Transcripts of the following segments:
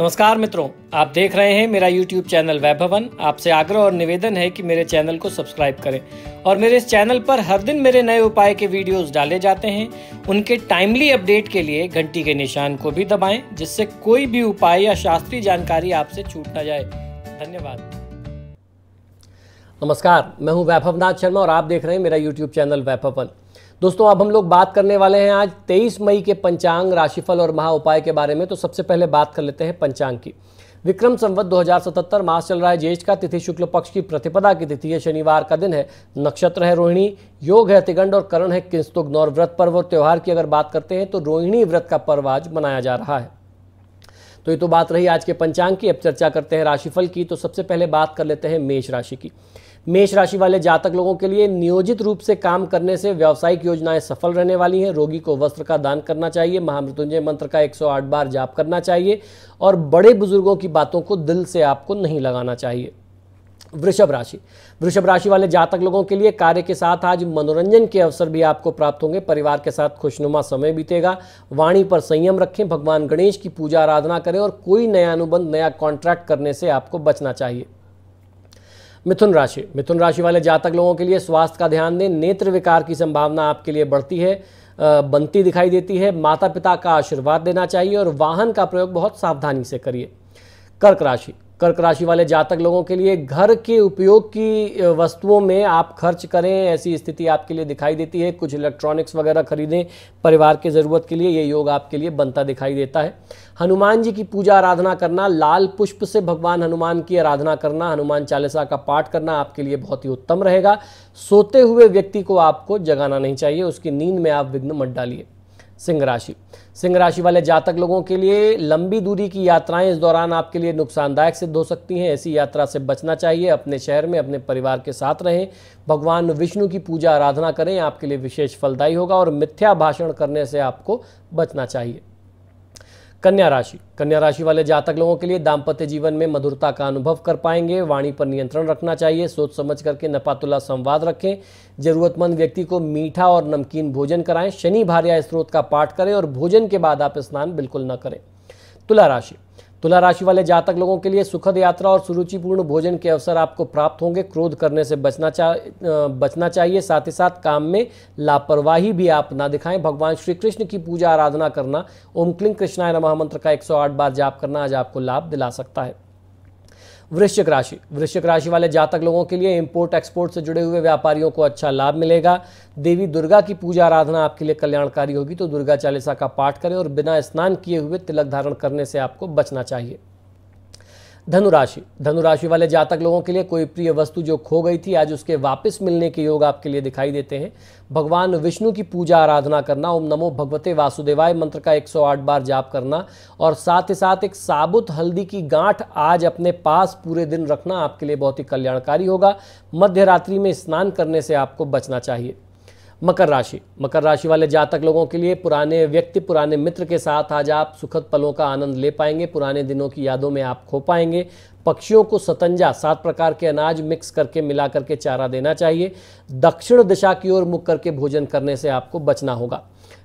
नमस्कार मित्रों आप देख रहे हैं मेरा यूट्यूब चैनल वैभवन आपसे आग्रह और निवेदन है कि मेरे चैनल को सब्सक्राइब करें और मेरे इस चैनल पर हर दिन मेरे नए उपाय के वीडियोस डाले जाते हैं उनके टाइमली अपडेट के लिए घंटी के निशान को भी दबाएं जिससे कोई भी उपाय या शास्त्रीय जानकारी आपसे छूट ना जाए धन्यवाद नमस्कार मैं हूँ वैभवनाथ शर्मा और आप देख रहे हैं मेरा यूट्यूब चैनल वैभवन दोस्तों अब हम लोग बात करने वाले हैं आज 23 मई के पंचांग राशिफल और महा उपाय के बारे में तो सबसे पहले बात कर लेते हैं पंचांग की विक्रम संवत 2077 मास चल रहा है ज्येष्ठ का तिथि शुक्ल पक्ष की प्रतिपदा की तिथि है शनिवार का दिन है नक्षत्र है रोहिणी योग है तिगंड और करण है किंस्तुग्न और व्रत पर्व और त्यौहार की अगर बात करते हैं तो रोहिणी व्रत का पर्व आज मनाया जा रहा है तो ये तो बात रही आज के पंचांग की अब चर्चा करते हैं राशिफल की तो सबसे पहले बात कर लेते हैं मेष राशि की मेष राशि वाले जातक लोगों के लिए नियोजित रूप से काम करने से व्यावसायिक योजनाएं सफल रहने वाली हैं रोगी को वस्त्र का दान करना चाहिए महामृत्युंजय मंत्र का 108 बार जाप करना चाहिए और बड़े बुजुर्गों की बातों को दिल से आपको नहीं लगाना चाहिए वृषभ राशि वृषभ राशि वाले जातक लोगों के लिए कार्य के साथ आज मनोरंजन के अवसर भी आपको प्राप्त होंगे परिवार के साथ खुशनुमा समय बीतेगा वाणी पर संयम रखें भगवान गणेश की पूजा आराधना करें और कोई नया अनुबंध नया कॉन्ट्रैक्ट करने से आपको बचना चाहिए मिथुन राशि मिथुन राशि वाले जातक लोगों के लिए स्वास्थ्य का ध्यान दें नेत्र विकार की संभावना आपके लिए बढ़ती है बनती दिखाई देती है माता पिता का आशीर्वाद देना चाहिए और वाहन का प्रयोग बहुत सावधानी से करिए कर्क राशि कर्क राशि वाले जातक लोगों के लिए घर के उपयोग की वस्तुओं में आप खर्च करें ऐसी स्थिति आपके लिए दिखाई देती है कुछ इलेक्ट्रॉनिक्स वगैरह खरीदें परिवार के ज़रूरत के लिए ये योग आपके लिए बनता दिखाई देता है हनुमान जी की पूजा आराधना करना लाल पुष्प से भगवान हनुमान की आराधना करना हनुमान चालीसा का पाठ करना आपके लिए बहुत ही उत्तम रहेगा सोते हुए व्यक्ति को आपको जगाना नहीं चाहिए उसकी नींद में आप विघ्न मत डालिए सिंह राशि सिंह राशि वाले जातक लोगों के लिए लंबी दूरी की यात्राएं इस दौरान आपके लिए नुकसानदायक सिद्ध हो सकती हैं ऐसी यात्रा से बचना चाहिए अपने शहर में अपने परिवार के साथ रहें भगवान विष्णु की पूजा आराधना करें आपके लिए विशेष फलदायी होगा और मिथ्या भाषण करने से आपको बचना चाहिए कन्या राशि कन्या राशि वाले जातक लोगों के लिए दाम्पत्य जीवन में मधुरता का अनुभव कर पाएंगे वाणी पर नियंत्रण रखना चाहिए सोच समझ करके नपातुला संवाद रखें जरूरतमंद व्यक्ति को मीठा और नमकीन भोजन कराएं शनि भार्या स्त्रोत का पाठ करें और भोजन के बाद आप स्नान बिल्कुल न करें तुला राशि तुला राशि वाले जातक लोगों के लिए सुखद यात्रा और सुरुचिपूर्ण भोजन के अवसर आपको प्राप्त होंगे क्रोध करने से बचना चा बचना चाहिए साथ ही साथ काम में लापरवाही भी आप ना दिखाएं भगवान श्री कृष्ण की पूजा आराधना करना ओम क्लिंग कृष्णाय नमः मंत्र का 108 बार जाप करना आज आपको लाभ दिला सकता है वृश्चिक राशि वृश्चिक राशि वाले जातक लोगों के लिए इंपोर्ट एक्सपोर्ट से जुड़े हुए व्यापारियों को अच्छा लाभ मिलेगा देवी दुर्गा की पूजा आराधना आपके लिए कल्याणकारी होगी तो दुर्गा चालीसा का पाठ करें और बिना स्नान किए हुए तिलक धारण करने से आपको बचना चाहिए धनुराशि धनुराशि वाले जातक लोगों के लिए कोई प्रिय वस्तु जो खो गई थी आज उसके वापस मिलने के योग आपके लिए दिखाई देते हैं भगवान विष्णु की पूजा आराधना करना ओम नमो भगवते वासुदेवाय मंत्र का 108 बार जाप करना और साथ ही साथ एक साबुत हल्दी की गांठ आज अपने पास पूरे दिन रखना आपके लिए बहुत ही कल्याणकारी होगा मध्य रात्रि में स्नान करने से आपको बचना चाहिए मकर राशि मकर राशि वाले जातक लोगों के लिए पुराने व्यक्ति पुराने मित्र के साथ आज आप सुखद पलों का आनंद ले पाएंगे पुराने दिनों की यादों में आप खो पाएंगे पक्षियों को सतंजा सात प्रकार के अनाज मिक्स करके मिला करके चारा देना चाहिए दक्षिण दिशा की ओर मुख करके भोजन करने से आपको बचना होगा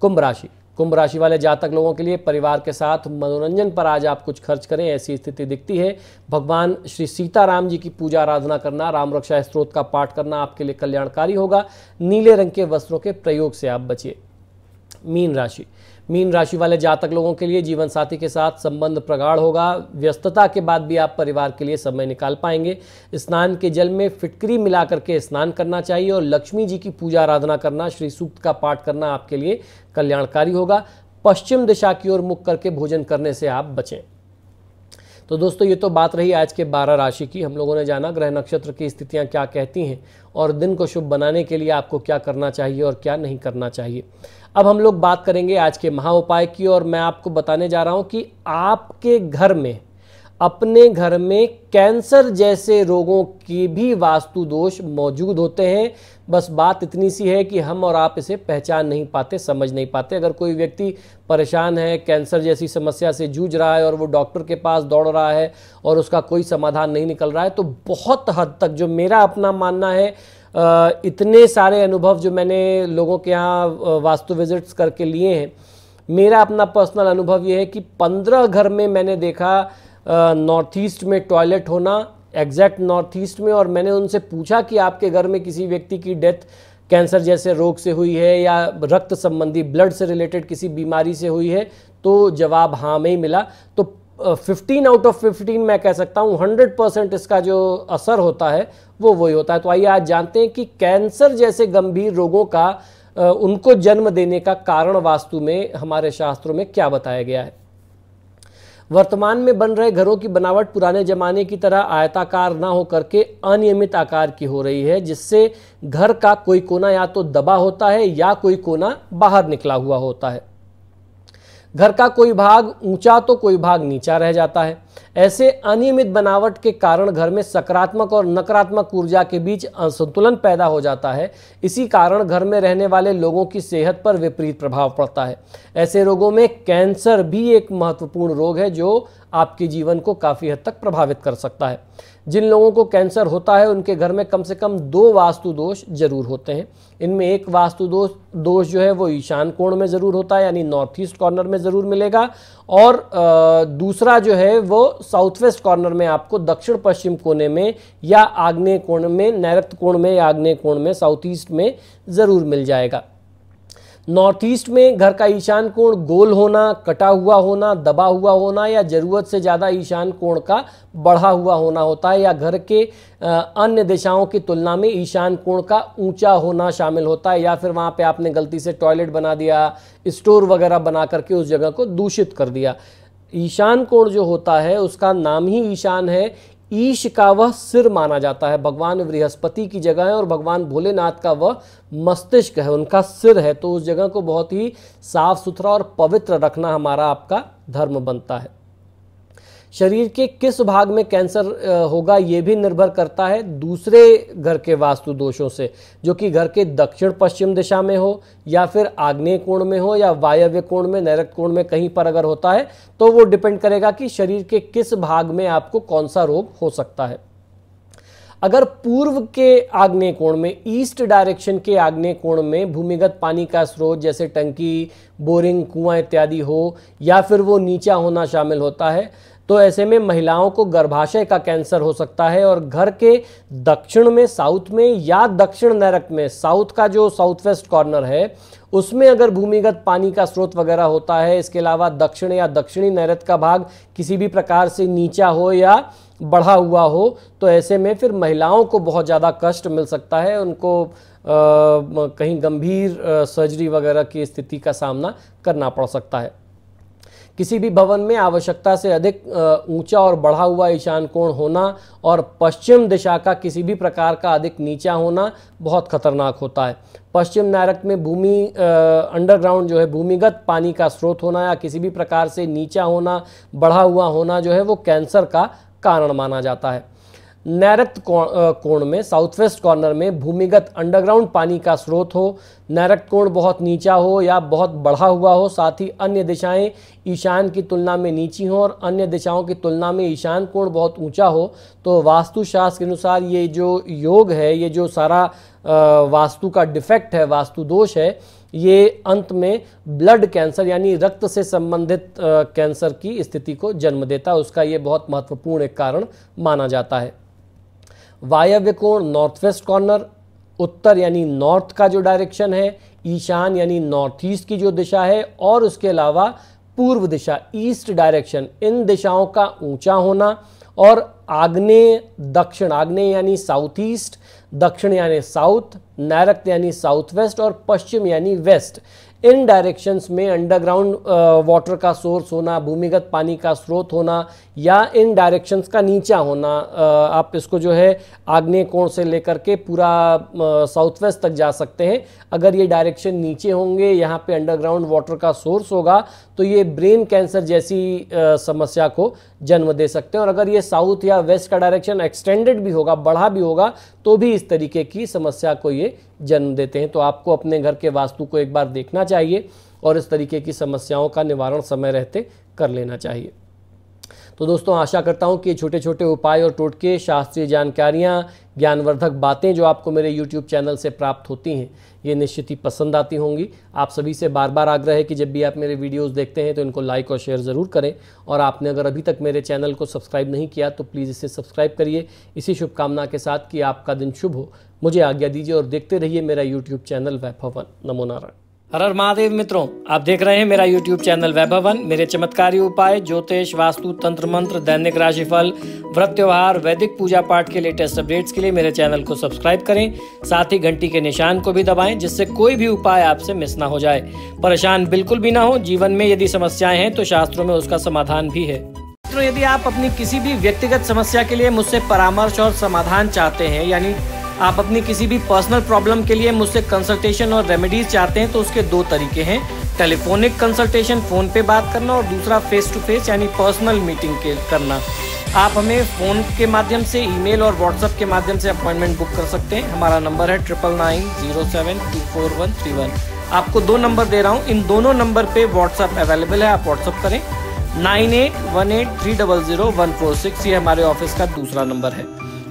कुंभ राशि कुंभ राशि वाले जातक लोगों के लिए परिवार के साथ मनोरंजन पर आज आप कुछ खर्च करें ऐसी स्थिति दिखती है भगवान श्री सीताराम जी की पूजा आराधना करना राम रक्षा स्त्रोत का पाठ करना आपके लिए कल्याणकारी होगा नीले रंग के वस्त्रों के प्रयोग से आप बचिए मीन राशि मीन राशि वाले जातक लोगों के लिए जीवन साथी के साथ संबंध प्रगाढ़ होगा व्यस्तता के बाद भी आप परिवार के लिए समय निकाल पाएंगे स्नान के जल में फिटकरी मिला करके स्नान करना चाहिए और लक्ष्मी जी की पूजा आराधना करना श्री सूक्त का पाठ करना आपके लिए कल्याणकारी होगा पश्चिम दिशा की ओर मुख करके भोजन करने से आप बचें तो दोस्तों ये तो बात रही आज के बारह राशि की हम लोगों ने जाना ग्रह नक्षत्र की स्थितियाँ क्या कहती हैं और दिन को शुभ बनाने के लिए आपको क्या करना चाहिए और क्या नहीं करना चाहिए अब हम लोग बात करेंगे आज के महा उपाय की और मैं आपको बताने जा रहा हूँ कि आपके घर में अपने घर में कैंसर जैसे रोगों के भी वास्तु दोष मौजूद होते हैं बस बात इतनी सी है कि हम और आप इसे पहचान नहीं पाते समझ नहीं पाते अगर कोई व्यक्ति परेशान है कैंसर जैसी समस्या से जूझ रहा है और वो डॉक्टर के पास दौड़ रहा है और उसका कोई समाधान नहीं निकल रहा है तो बहुत हद तक जो मेरा अपना मानना है इतने सारे अनुभव जो मैंने लोगों के यहाँ वास्तु विजिट्स करके लिए हैं मेरा अपना पर्सनल अनुभव ये है कि पंद्रह घर में मैंने देखा नॉर्थ ईस्ट में टॉयलेट होना एग्जैक्ट नॉर्थ ईस्ट में और मैंने उनसे पूछा कि आपके घर में किसी व्यक्ति की डेथ कैंसर जैसे रोग से हुई है या रक्त संबंधी ब्लड से रिलेटेड किसी बीमारी से हुई है तो जवाब हाँ में ही मिला तो फिफ्टीन आउट ऑफ फिफ्टीन मैं कह सकता हूँ हंड्रेड परसेंट इसका जो असर होता है वो वही होता है तो आइए आज जानते हैं कि कैंसर जैसे गंभीर रोगों का उनको जन्म देने का कारण वास्तु में हमारे शास्त्रों में क्या बताया गया है वर्तमान में बन रहे घरों की बनावट पुराने ज़माने की तरह आयताकार ना होकर के अनियमित आकार की हो रही है जिससे घर का कोई कोना या तो दबा होता है या कोई कोना बाहर निकला हुआ होता है घर का कोई भाग ऊंचा तो कोई भाग नीचा रह जाता है ऐसे अनियमित बनावट के कारण घर में सकारात्मक और नकारात्मक ऊर्जा के बीच असंतुलन पैदा हो जाता है इसी कारण घर में रहने वाले लोगों की सेहत पर विपरीत प्रभाव पड़ता है ऐसे रोगों में कैंसर भी एक महत्वपूर्ण रोग है जो आपके जीवन को काफ़ी हद तक प्रभावित कर सकता है जिन लोगों को कैंसर होता है उनके घर में कम से कम दो वास्तु दोष जरूर होते हैं इनमें एक वास्तु दोष दोष जो है वो ईशान कोण में ज़रूर होता है यानी नॉर्थ ईस्ट कॉर्नर में ज़रूर मिलेगा और आ, दूसरा जो है वो साउथ वेस्ट कॉर्नर में आपको दक्षिण पश्चिम कोने में या आग्नेय कोण में नैरक्त कोण में या आग्नेय कोण में साउथ ईस्ट में ज़रूर मिल जाएगा नॉर्थ ईस्ट में घर का ईशान कोण गोल होना कटा हुआ होना दबा हुआ होना या ज़रूरत से ज़्यादा ईशान कोण का बढ़ा हुआ होना होता है या घर के अन्य दिशाओं की तुलना में ईशान कोण का ऊंचा होना शामिल होता है या फिर वहाँ पे आपने गलती से टॉयलेट बना दिया स्टोर वगैरह बना करके उस जगह को दूषित कर दिया ईशान कोण जो होता है उसका नाम ही ईशान है ईश का वह सिर माना जाता है भगवान बृहस्पति की जगह है और भगवान भोलेनाथ का वह मस्तिष्क है उनका सिर है तो उस जगह को बहुत ही साफ सुथरा और पवित्र रखना हमारा आपका धर्म बनता है शरीर के किस भाग में कैंसर होगा ये भी निर्भर करता है दूसरे घर के वास्तु दोषों से जो कि घर के दक्षिण पश्चिम दिशा में हो या फिर आग्नेय कोण में हो या वायव्य कोण में नैरक कोण में कहीं पर अगर होता है तो वो डिपेंड करेगा कि शरीर के किस भाग में आपको कौन सा रोग हो सकता है अगर पूर्व के आग्नेय कोण में ईस्ट डायरेक्शन के आग्नेय कोण में भूमिगत पानी का स्रोत जैसे टंकी बोरिंग कुआं इत्यादि हो या फिर वो नीचा होना शामिल होता है तो ऐसे में महिलाओं को गर्भाशय का कैंसर हो सकता है और घर के दक्षिण में साउथ में या दक्षिण नरक में साउथ का जो साउथ वेस्ट कॉर्नर है उसमें अगर भूमिगत पानी का स्रोत वगैरह होता है इसके अलावा दक्षिण या दक्षिणी नैरत का भाग किसी भी प्रकार से नीचा हो या बढ़ा हुआ हो तो ऐसे में फिर महिलाओं को बहुत ज़्यादा कष्ट मिल सकता है उनको आ, कहीं गंभीर सर्जरी वगैरह की स्थिति का सामना करना पड़ सकता है किसी भी भवन में आवश्यकता से अधिक ऊंचा और बढ़ा हुआ ईशान कोण होना और पश्चिम दिशा का किसी भी प्रकार का अधिक नीचा होना बहुत खतरनाक होता है पश्चिम नारक में भूमि अंडरग्राउंड जो है भूमिगत पानी का स्रोत होना या किसी भी प्रकार से नीचा होना बढ़ा हुआ होना जो है वो कैंसर का कारण माना जाता है नैरक्त कोण में साउथ वेस्ट कॉर्नर में भूमिगत अंडरग्राउंड पानी का स्रोत हो नरक कोण बहुत नीचा हो या बहुत बढ़ा हुआ हो साथ ही अन्य दिशाएं ईशान की तुलना में नीची हों और अन्य दिशाओं की तुलना में ईशान कोण बहुत ऊंचा हो तो वास्तुशास्त्र के अनुसार ये जो योग है ये जो सारा वास्तु का डिफेक्ट है वास्तु दोष है ये अंत में ब्लड कैंसर यानी रक्त से संबंधित कैंसर की स्थिति को जन्म देता है उसका ये बहुत महत्वपूर्ण एक कारण माना जाता है वायव्य कोण नॉर्थ वेस्ट कॉर्नर उत्तर यानी नॉर्थ का जो डायरेक्शन है ईशान यानी नॉर्थ ईस्ट की जो दिशा है और उसके अलावा पूर्व दिशा ईस्ट डायरेक्शन इन दिशाओं का ऊंचा होना और आग्नेय दक्षिण आग्नेय यानी साउथ ईस्ट दक्षिण यानी साउथ नैरक यानी साउथ वेस्ट और पश्चिम यानी वेस्ट इन डायरेक्शंस में अंडरग्राउंड वाटर का सोर्स होना भूमिगत पानी का स्रोत होना या इन डायरेक्शंस का नीचा होना आप इसको जो है आग्नेय कोण से लेकर के पूरा साउथ वेस्ट तक जा सकते हैं अगर ये डायरेक्शन नीचे होंगे यहाँ पे अंडरग्राउंड वाटर का सोर्स होगा तो ये ब्रेन कैंसर जैसी समस्या को जन्म दे सकते हैं और अगर ये साउथ या वेस्ट का डायरेक्शन एक्सटेंडेड भी होगा बढ़ा भी होगा तो भी इस तरीके की समस्या को ये जन्म देते हैं तो आपको अपने घर के वास्तु को एक बार देखना चाहिए और इस तरीके की समस्याओं का निवारण समय रहते कर लेना चाहिए तो दोस्तों आशा करता हूँ कि छोटे छोटे उपाय और टोटके शास्त्रीय जानकारियाँ ज्ञानवर्धक बातें जो आपको मेरे YouTube चैनल से प्राप्त होती हैं ये निश्चित ही पसंद आती होंगी आप सभी से बार बार आग्रह है कि जब भी आप मेरे वीडियोस देखते हैं तो इनको लाइक और शेयर ज़रूर करें और आपने अगर अभी तक मेरे चैनल को सब्सक्राइब नहीं किया तो प्लीज़ इसे सब्सक्राइब करिए इसी शुभकामना के साथ कि आपका दिन शुभ हो मुझे आज्ञा दीजिए और देखते रहिए मेरा यूट्यूब चैनल वैभवन नमो नारायण हर हर महादेव मित्रों आप देख रहे हैं मेरा यूट्यूब चैनल वैभवन मेरे चमत्कारी उपाय ज्योतिष वास्तु तंत्र मंत्र दैनिक राशिफल व्रत त्योहार वैदिक पूजा पाठ के लेटेस्ट अपडेट्स के लिए मेरे चैनल को सब्सक्राइब करें साथ ही घंटी के निशान को भी दबाएं जिससे कोई भी उपाय आपसे मिस ना हो जाए परेशान बिल्कुल भी ना हो जीवन में यदि समस्याएं हैं तो शास्त्रों में उसका समाधान भी है मित्रों यदि आप अपनी किसी भी व्यक्तिगत समस्या के लिए मुझसे परामर्श और समाधान चाहते हैं यानी आप अपनी किसी भी पर्सनल प्रॉब्लम के लिए मुझसे कंसल्टेशन और रेमेडीज चाहते हैं तो उसके दो तरीके हैं टेलीफोनिक कंसल्टेशन फ़ोन पे बात करना और दूसरा फेस टू फेस यानी पर्सनल मीटिंग के करना आप हमें फ़ोन के माध्यम से ईमेल और व्हाट्सएप के माध्यम से अपॉइंटमेंट बुक कर सकते हैं हमारा नंबर है triple nine zero seven two four one three one आपको दो नंबर दे रहा हूँ इन दोनों नंबर पे व्हाट्सएप अवेलेबल है आप व्हाट्सएप करें nine eight one eight three double zero one four six ये हमारे ऑफिस का दूसरा नंबर है